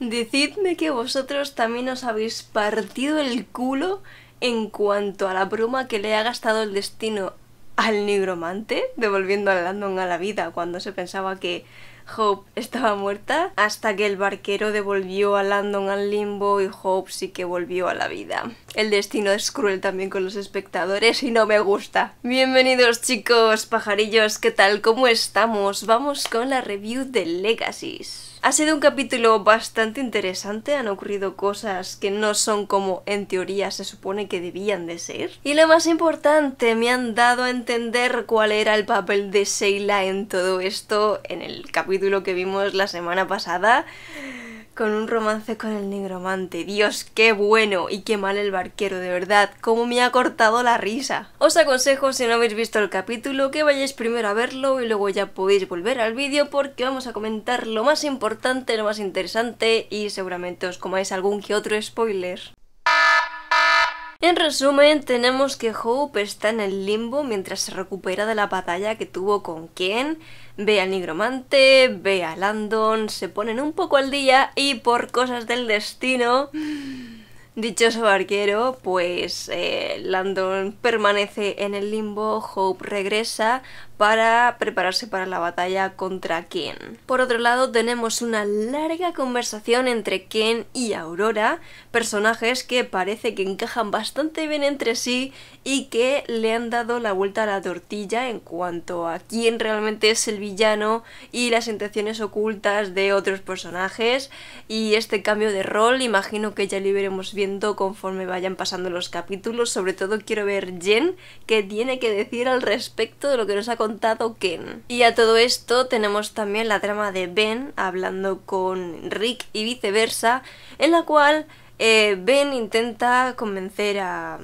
Decidme que vosotros también os habéis partido el culo en cuanto a la broma que le ha gastado el destino al nigromante, devolviendo a Landon a la vida cuando se pensaba que Hope estaba muerta, hasta que el barquero devolvió a Landon al limbo y Hope sí que volvió a la vida. El destino es cruel también con los espectadores y no me gusta. Bienvenidos chicos, pajarillos, ¿qué tal? ¿Cómo estamos? Vamos con la review de Legacies. Ha sido un capítulo bastante interesante, han ocurrido cosas que no son como en teoría se supone que debían de ser. Y lo más importante, me han dado a entender cuál era el papel de Sheila en todo esto en el capítulo que vimos la semana pasada con un romance con el negromante. Dios, qué bueno y qué mal el barquero, de verdad, cómo me ha cortado la risa. Os aconsejo, si no habéis visto el capítulo, que vayáis primero a verlo y luego ya podéis volver al vídeo porque vamos a comentar lo más importante, lo más interesante y seguramente os comáis algún que otro spoiler. En resumen, tenemos que Hope está en el limbo mientras se recupera de la batalla que tuvo con Ken, ve al nigromante, ve a Landon, se ponen un poco al día y por cosas del destino... Dichoso barquero, pues eh, Landon permanece en el limbo, Hope regresa, para prepararse para la batalla contra Ken. Por otro lado, tenemos una larga conversación entre Ken y Aurora, personajes que parece que encajan bastante bien entre sí y que le han dado la vuelta a la tortilla en cuanto a quién realmente es el villano y las intenciones ocultas de otros personajes y este cambio de rol imagino que ya lo iremos viendo conforme vayan pasando los capítulos, sobre todo quiero ver Jen que tiene que decir al respecto de lo que nos ha contado Ken. Y a todo esto tenemos también la trama de Ben hablando con Rick y viceversa, en la cual eh, Ben intenta convencer a,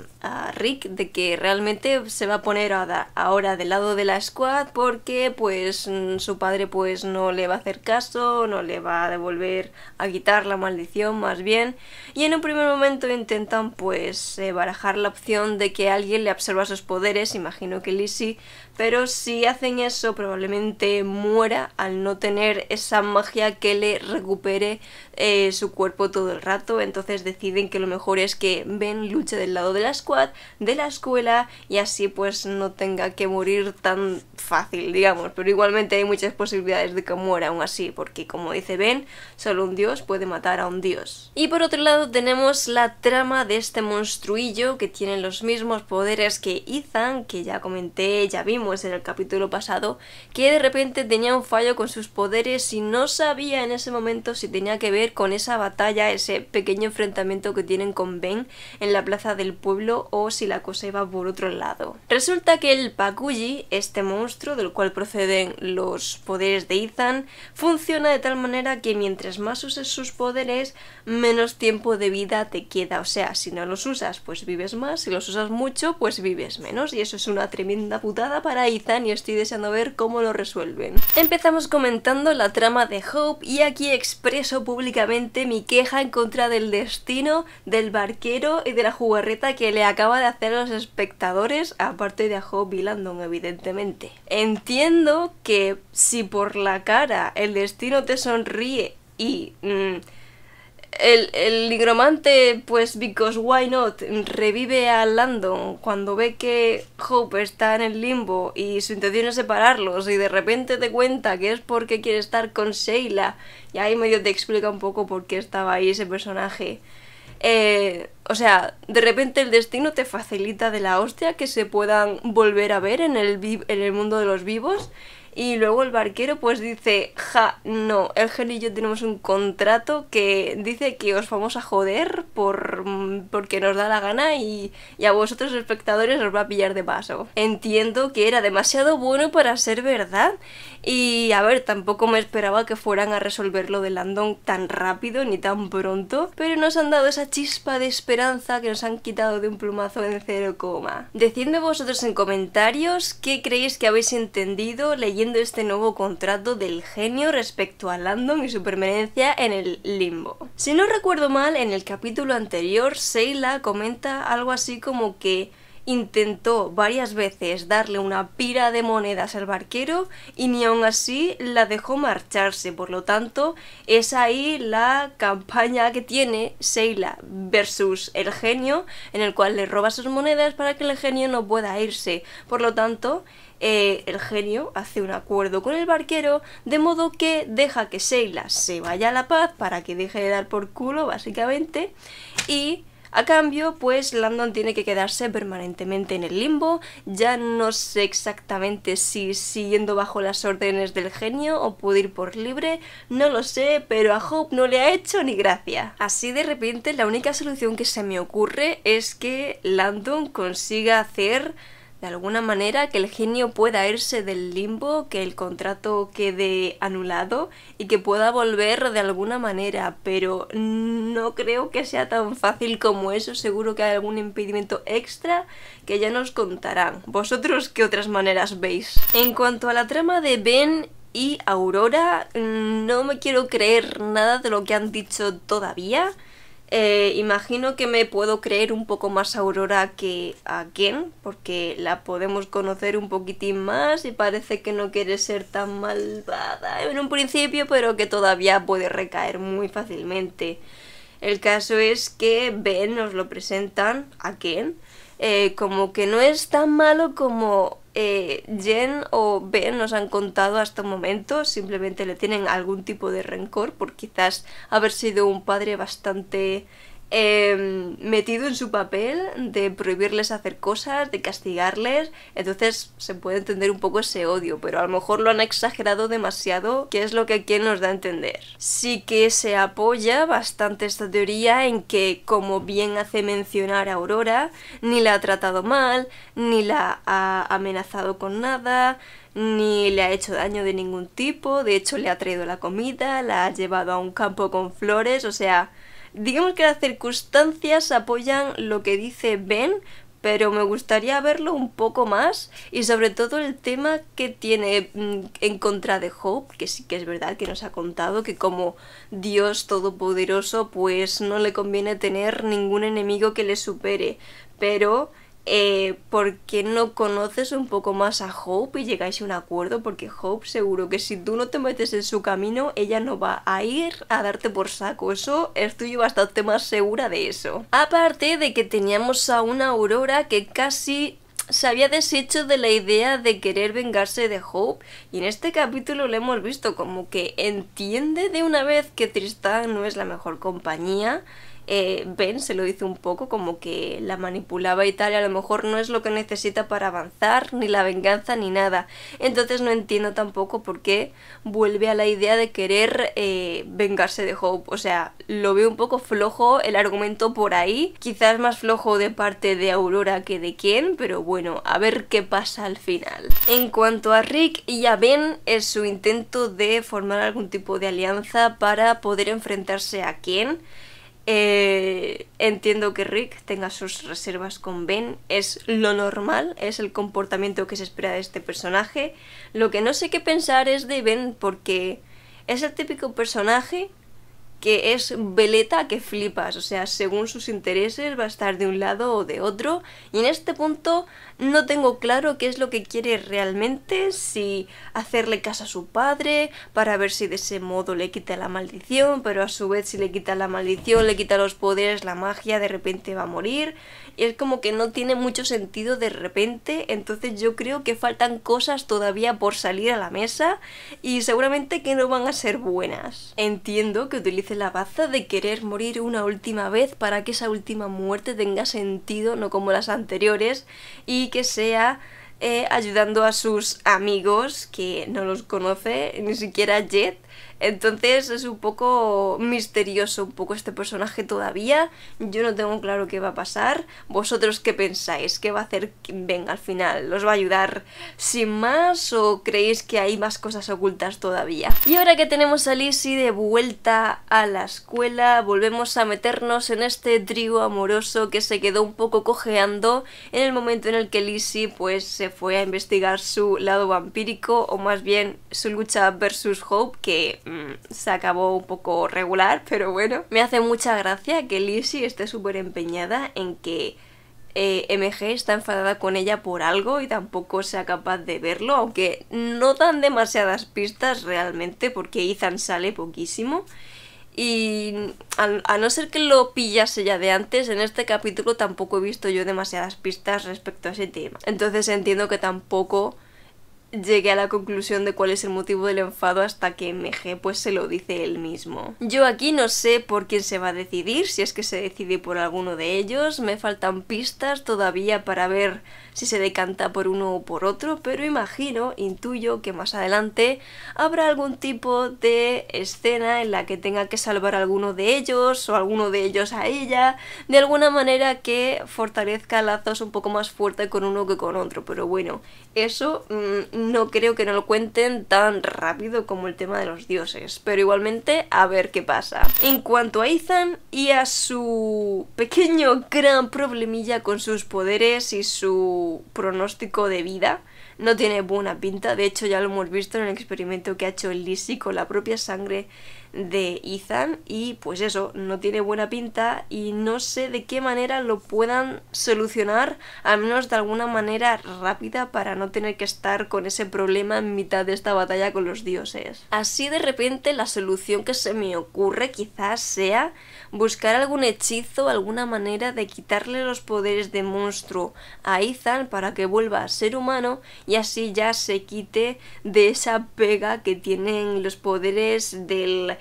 Rick de que realmente se va a poner ahora del lado de la squad porque pues mm, su padre pues no le va a hacer caso, no le va a devolver a quitar la maldición más bien y en un primer momento intentan pues eh, barajar la opción de que alguien le absorba sus poderes, imagino que Lizzie, pero si hacen eso probablemente muera al no tener esa magia que le recupere eh, su cuerpo todo el rato, entonces deciden que lo mejor es que Ben luche del lado de la squad de la escuela y así pues no tenga que morir tan fácil, digamos. Pero igualmente hay muchas posibilidades de que muera aún así, porque como dice Ben, solo un dios puede matar a un dios. Y por otro lado tenemos la trama de este monstruillo que tiene los mismos poderes que Ethan, que ya comenté, ya vimos en el capítulo pasado, que de repente tenía un fallo con sus poderes y no sabía en ese momento si tenía que ver con esa batalla, ese pequeño enfrentamiento que tienen con Ben en la plaza del pueblo o si la cosa iba por otro lado. Resulta que el Pakuji, este monstruo del cual proceden los poderes de Ethan, funciona de tal manera que mientras más uses sus poderes, menos tiempo de vida te queda. O sea, si no los usas, pues vives más, si los usas mucho, pues vives menos. Y eso es una tremenda putada para Ethan y estoy deseando ver cómo lo resuelven. Empezamos comentando la trama de Hope y aquí expreso públicamente mi queja en contra del destino, del barquero y de la jugarreta que le acaba de hacer a los espectadores, aparte de a y Landon, evidentemente. Entiendo que si por la cara el destino te sonríe y mm, el, el nigromante, pues because why not, revive a Landon cuando ve que Hope está en el limbo y su intención es separarlos y de repente te cuenta que es porque quiere estar con Sheila y ahí medio te explica un poco por qué estaba ahí ese personaje eh, o sea, de repente el destino te facilita de la hostia que se puedan volver a ver en el, en el mundo de los vivos y luego el barquero pues dice, ja, no, el genio y yo tenemos un contrato que dice que os vamos a joder por, porque nos da la gana y, a vosotros espectadores os va a pillar de paso. Entiendo que era demasiado bueno para ser verdad y a ver, tampoco me esperaba que fueran a resolver lo de Landon tan rápido ni tan pronto, pero nos han dado esa chispa de esperanza que nos han quitado de un plumazo en cero coma. Decidme vosotros en comentarios qué creéis que habéis entendido leyendo este nuevo contrato del genio respecto a Landon y su permanencia en el limbo. Si no recuerdo mal, en el capítulo anterior, Seila comenta algo así como que intentó varias veces darle una pira de monedas al barquero y ni aun así la dejó marcharse. Por lo tanto, es ahí la campaña que tiene Seila versus el genio, en el cual le roba sus monedas para que el genio no pueda irse. Por lo tanto, eh, el genio hace un acuerdo con el barquero, de modo que deja que Sheila se vaya a La Paz para que deje de dar por culo, básicamente, y a cambio, pues Landon tiene que quedarse permanentemente en el limbo, ya no sé exactamente si siguiendo bajo las órdenes del genio o puede ir por libre, no lo sé, pero a Hope no le ha hecho ni gracia. Así de repente la única solución que se me ocurre es que Landon consiga hacer de alguna manera que el genio pueda irse del limbo, que el contrato quede anulado y que pueda volver de alguna manera, pero no creo que sea tan fácil como eso, seguro que hay algún impedimento extra que ya nos contarán. ¿Vosotros qué otras maneras veis? En cuanto a la trama de Ben y Aurora, mm, no me quiero creer nada de lo que han dicho todavía. Eh, imagino que me puedo creer un poco más a Aurora que a Ken, porque la podemos conocer un poquitín más y parece que no quiere ser tan malvada en un principio, pero que todavía puede recaer muy fácilmente. El caso es que Ben nos lo presentan a Ken eh, como que no es tan malo como eh, Jen o Ben nos han contado hasta un momento, simplemente le tienen algún tipo de rencor por quizás haber sido un padre bastante Em, metido en su papel de prohibirles hacer cosas, de castigarles, entonces se puede entender un poco ese odio, pero a lo mejor lo han exagerado demasiado, que es lo que aquí nos da a entender. Sí que se apoya bastante esta teoría en que, como bien hace mencionar Aurora, ni la ha tratado mal, ni la ha amenazado con nada, ni le ha hecho daño de ningún tipo, de hecho le ha traído la comida, la ha llevado a un campo con flores, o sea, Digamos que las circunstancias apoyan lo que dice Ben, pero me gustaría verlo un poco más y sobre todo el tema que tiene mm, en contra de Hope, que sí que es verdad que nos ha contado que como Dios todopoderoso pues no le conviene tener ningún enemigo que le supere, pero eh, porque no conoces un poco más a Hope y llegáis a un acuerdo? Porque Hope seguro que si tú no te metes en su camino, ella no va a ir a darte por saco. Eso estoy bastante más segura de eso. Aparte de que teníamos a una Aurora que casi se había deshecho de la idea de querer vengarse de Hope y en este capítulo lo hemos visto como que entiende de una vez que Tristan no es la mejor compañía eh, ben se lo dice un poco como que la manipulaba y tal, y a lo mejor no es lo que necesita para avanzar, ni la venganza, ni nada. Entonces no entiendo tampoco por qué vuelve a la idea de querer eh, vengarse de Hope. O sea, lo veo un poco flojo el argumento por ahí, quizás más flojo de parte de Aurora que de Ken, pero bueno, a ver qué pasa al final. En cuanto a Rick y a Ben, es su intento de formar algún tipo de alianza para poder enfrentarse a Ken. Eh, entiendo que Rick tenga sus reservas con Ben, es lo normal, es el comportamiento que se espera de este personaje. Lo que no sé qué pensar es de Ben porque es el típico personaje que es veleta que flipas, o sea, según sus intereses va a estar de un lado o de otro y en este punto no tengo claro qué es lo que quiere realmente, si hacerle caso a su padre para ver si de ese modo le quita la maldición, pero a su vez si le quita la maldición, le quita los poderes, la magia, de repente va a morir. Y es como que no tiene mucho sentido de repente, entonces yo creo que faltan cosas todavía por salir a la mesa y seguramente que no van a ser buenas. Entiendo que utilice la baza de querer morir una última vez para que esa última muerte tenga sentido, no como las anteriores, y que sea eh, ayudando a sus amigos que no los conoce, ni siquiera Jet, entonces es un poco misterioso un poco este personaje todavía. Yo no tengo claro qué va a pasar. ¿Vosotros qué pensáis? ¿Qué va a hacer Venga al final? ¿Los va a ayudar sin más o creéis que hay más cosas ocultas todavía? Y ahora que tenemos a Lizzie de vuelta a la escuela, volvemos a meternos en este trigo amoroso que se quedó un poco cojeando en el momento en el que Lizzie pues se fue a investigar su lado vampírico o más bien su lucha versus Hope que Mm, se acabó un poco regular, pero bueno. Me hace mucha gracia que Lizzie esté súper empeñada en que eh, MG está enfadada con ella por algo y tampoco sea capaz de verlo, aunque no dan demasiadas pistas realmente porque Ethan sale poquísimo. Y a, no ser que lo pillase ya de antes, en este capítulo tampoco he visto yo demasiadas pistas respecto a ese tema. Entonces entiendo que tampoco llegué a la conclusión de cuál es el motivo del enfado hasta que MG pues se lo dice él mismo. Yo aquí no sé por quién se va a decidir, si es que se decide por alguno de ellos, me faltan pistas todavía para ver si se decanta por uno o por otro, pero imagino, intuyo que más adelante habrá algún tipo de escena en la que tenga que salvar a alguno de ellos o alguno de ellos a ella, de alguna manera que fortalezca lazos un poco más fuerte con uno que con otro, pero bueno, eso mm, no creo que no lo cuenten tan rápido como el tema de los dioses, pero igualmente a ver qué pasa. En cuanto a Ethan y a su pequeño gran problemilla con sus poderes y su pronóstico de vida no tiene buena pinta. De hecho, ya lo hemos visto en el experimento que ha hecho el Lisi con la propia sangre de Ethan y pues eso, no tiene buena pinta y no sé de qué manera lo puedan solucionar, al menos de alguna manera rápida para no tener que estar con ese problema en mitad de esta batalla con los dioses. Así de repente la solución que se me ocurre quizás sea buscar algún hechizo, alguna manera de quitarle los poderes de monstruo a Ethan para que vuelva a ser humano y así ya se quite de esa pega que tienen los poderes del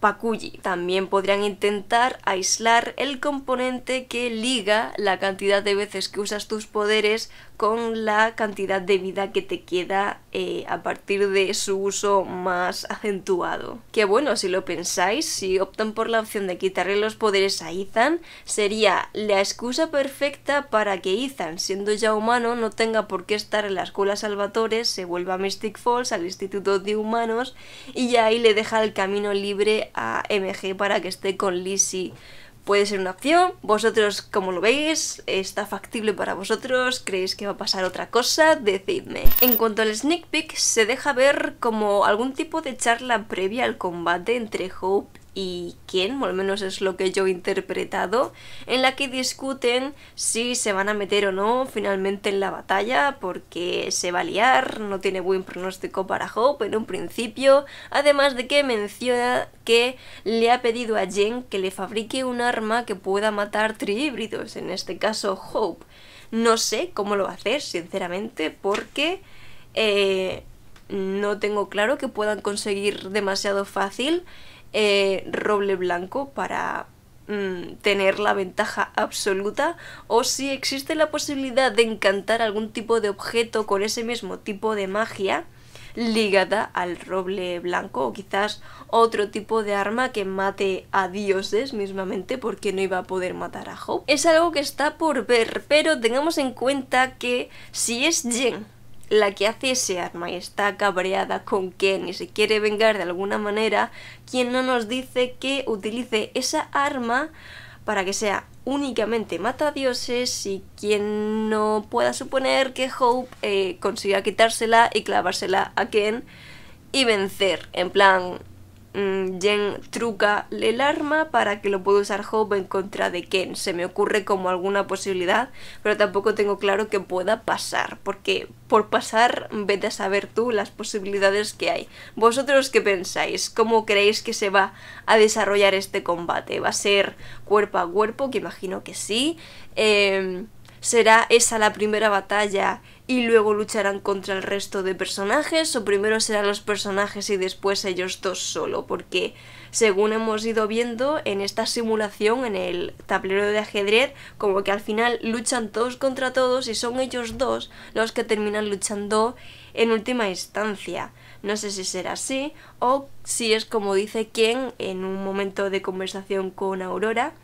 Pakuji. También podrían intentar aislar el componente que liga la cantidad de veces que usas tus poderes con la cantidad de vida que te queda eh, a partir de su uso más acentuado. Que bueno, si lo pensáis, si optan por la opción de quitarle los poderes a Ethan, sería la excusa perfecta para que Ethan, siendo ya humano, no tenga por qué estar en la escuela Salvatores, se vuelva a Mystic Falls, al Instituto de Humanos, y ya ahí le deja el camino libre a MG para que esté con Lizzie puede ser una opción. Vosotros, como lo veis, está factible para vosotros, creéis que va a pasar otra cosa, decidme. En cuanto al sneak peek, se deja ver como algún tipo de charla previa al combate entre Hope y quién, o al menos es lo que yo he interpretado, en la que discuten si se van a meter o no finalmente en la batalla, porque se va a liar, no tiene buen pronóstico para Hope en un principio, además de que menciona que le ha pedido a Jen que le fabrique un arma que pueda matar trihíbridos, en este caso Hope. No sé cómo lo va a hacer, sinceramente, porque eh, no tengo claro que puedan conseguir demasiado fácil eh, roble blanco para mm, tener la ventaja absoluta o si existe la posibilidad de encantar algún tipo de objeto con ese mismo tipo de magia ligada al roble blanco o quizás otro tipo de arma que mate a dioses mismamente porque no iba a poder matar a Hope. Es algo que está por ver, pero tengamos en cuenta que si es Jen la que hace ese arma y está cabreada con Ken y se quiere vengar de alguna manera, quien no nos dice que utilice esa arma para que sea únicamente mata dioses y quien no pueda suponer que Hope eh, consiga quitársela y clavársela a Ken y vencer. En plan, Mm, Jen truca el arma para que lo pueda usar Hope en contra de Ken. Se me ocurre como alguna posibilidad, pero tampoco tengo claro que pueda pasar, porque por pasar vete a saber tú las posibilidades que hay. ¿Vosotros qué pensáis? ¿Cómo creéis que se va a desarrollar este combate? ¿Va a ser cuerpo a cuerpo? Que imagino que sí. Em, ¿Será esa la primera batalla y luego lucharán contra el resto de personajes o primero serán los personajes y después ellos dos solo, porque según hemos ido viendo en esta simulación, en el tablero de ajedrez, como que al final luchan todos contra todos y son ellos dos los que terminan luchando en última instancia. No sé si será así o si es como dice Ken en un momento de conversación con Aurora,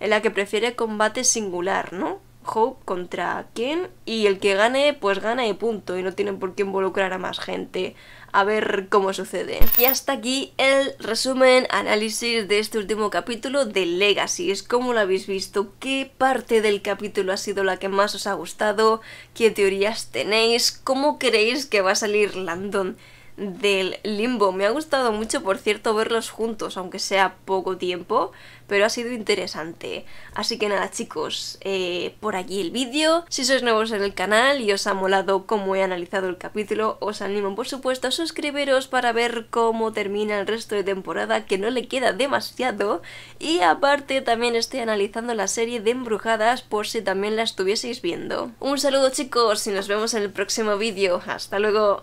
en la que prefiere combate singular, ¿no? Hope contra quién y el que gane pues gana y punto y no tienen por qué involucrar a más gente a ver cómo sucede. Y hasta aquí el resumen, análisis de este último capítulo de Legacy. ¿cómo como lo habéis visto, qué parte del capítulo ha sido la que más os ha gustado, qué teorías tenéis, cómo creéis que va a salir Landon del limbo. Me ha gustado mucho, por cierto, verlos juntos, aunque sea poco tiempo, pero ha sido interesante. Así que nada, chicos, eh, por aquí el vídeo. Si sois nuevos en el canal y os ha molado cómo he analizado el capítulo, os animo, por supuesto, a suscribiros para ver cómo termina el resto de temporada, que no le queda demasiado. Y aparte, también estoy analizando la serie de Embrujadas, por si también la estuvieseis viendo. Un saludo, chicos, y nos vemos en el próximo vídeo. ¡Hasta luego!